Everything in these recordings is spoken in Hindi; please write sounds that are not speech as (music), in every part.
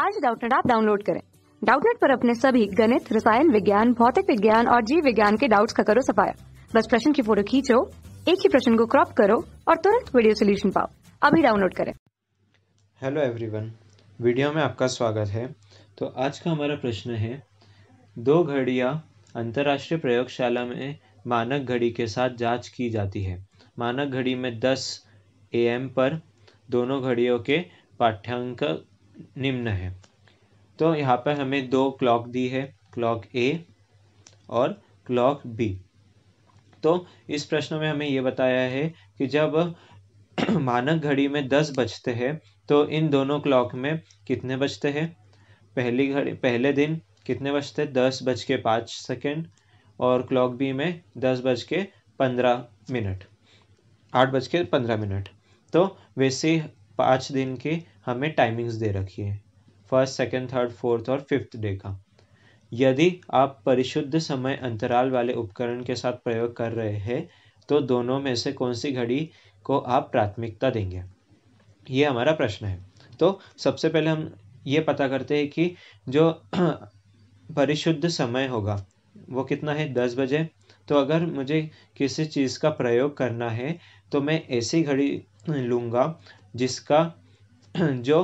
आज डाउटनेट आप डाउनलोड करें डाउटनेट पर अपने सभी गणित रसायन विज्ञान भौतिक विज्ञान और जीव विज्ञान के डाउट्स का करो सफाया बस प्रश्न की फोटो खींचो एक ही प्रश्न को क्रॉप करो और तुरंत वीडियो सोल्यूशन पाओ अभी डाउनलोड करें हेलो एवरीवन वीडियो में आपका स्वागत है तो आज का हमारा प्रश्न है दो घड़िया अंतर्राष्ट्रीय प्रयोगशाला में मानक घड़ी के साथ जांच की जाती है मानक घड़ी में 10 एम पर दोनों घड़ियों के पाठ्यांक निम्न है तो यहाँ पर हमें दो क्लॉक दी है क्लॉक ए और क्लॉक बी तो इस प्रश्न में हमें ये बताया है कि जब (clears throat) मानक घड़ी में दस बजते हैं तो इन दोनों क्लॉक में कितने बजते हैं पहली घड़ी पहले दिन कितने बजते दस बज के पाँच सेकेंड और क्लॉक बी में दस बज के पंद्रह मिनट आठ बज के पंद्रह मिनट तो वैसे पाँच दिन के हमें टाइमिंग्स दे रखी है फर्स्ट सेकेंड थर्ड फोर्थ और फिफ्थ डे का यदि आप परिशुद्ध समय अंतराल वाले उपकरण के साथ प्रयोग कर रहे हैं तो दोनों में से कौन सी घड़ी को आप प्राथमिकता देंगे ये हमारा प्रश्न है तो सबसे पहले हम ये पता करते हैं कि जो (clears throat) परिशुद्ध समय होगा वो कितना है दस बजे तो अगर मुझे किसी चीज़ का प्रयोग करना है तो मैं ऐसी घड़ी लूँगा जिसका (clears throat) जो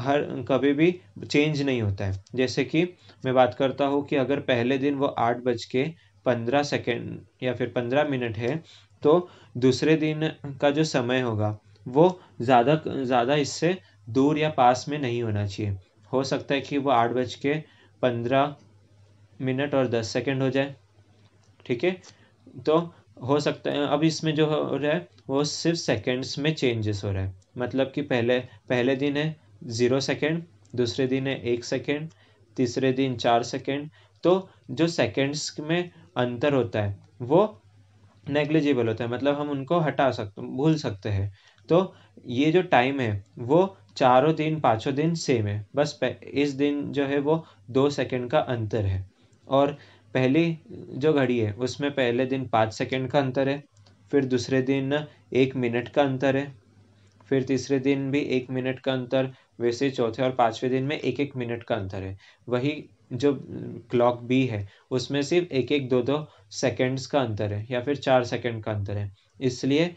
हर कभी भी चेंज नहीं होता है जैसे कि मैं बात करता हूँ कि अगर पहले दिन वो आठ बज के पंद्रह सेकेंड या फिर पंद्रह मिनट है तो दूसरे दिन का जो समय होगा वो ज़्यादा ज़्यादा इससे दूर या पास में नहीं होना चाहिए हो सकता है कि वो आठ बज के पंद्रह मिनट और दस सेकेंड हो जाए ठीक है तो हो सकता है अब इसमें जो हो रहा है वो सिर्फ सेकेंड्स में चेंजेस हो रहा है मतलब कि पहले पहले दिन है ज़ीरो सेकेंड दूसरे दिन है एक सेकेंड तीसरे दिन चार सेकेंड तो जो सेकेंड्स में अंतर होता है वो नेग्लिजिबल होता है मतलब हम उनको हटा सकते भूल सकते हैं तो ये जो टाइम है वो चारों दिन पाँचों दिन सेम है बस इस दिन जो है वो दो सेकेंड का अंतर है और पहली जो घड़ी है उसमें पहले दिन पाँच सेकेंड का अंतर है फिर दूसरे दिन एक मिनट का अंतर है फिर तीसरे दिन भी एक मिनट का अंतर वैसे चौथे और पाँचवें दिन में एक एक मिनट का अंतर है वही जो क्लॉक बी है उसमें सिर्फ एक एक दो दो सेकंड्स का अंतर है या फिर चार सेकंड का अंतर है इसलिए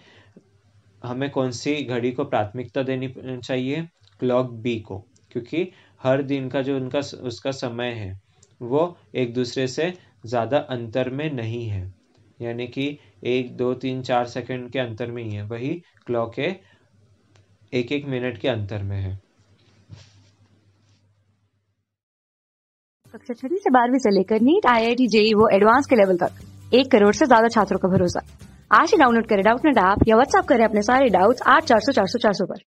हमें कौन सी घड़ी को प्राथमिकता देनी चाहिए क्लॉक बी को क्योंकि हर दिन का जो उनका उसका समय है वो एक दूसरे से ज़्यादा अंतर में नहीं है यानी कि एक दो तीन चार सेकंड के अंतर में ही है वही क्लॉक है एक एक मिनट के अंतर में है कक्षा छठी से बारहवीं से लेकर NEET I I T JEE वो एडवांस के लेवल तक एक करोड़ से ज्यादा छात्रों का भरोसा आज ही डाउनलोड करें डाउट नेट ऐप या व्हाट्सएप करें अपने सारे डाउट्स आठ चार सौ चार सौ चार सौ पर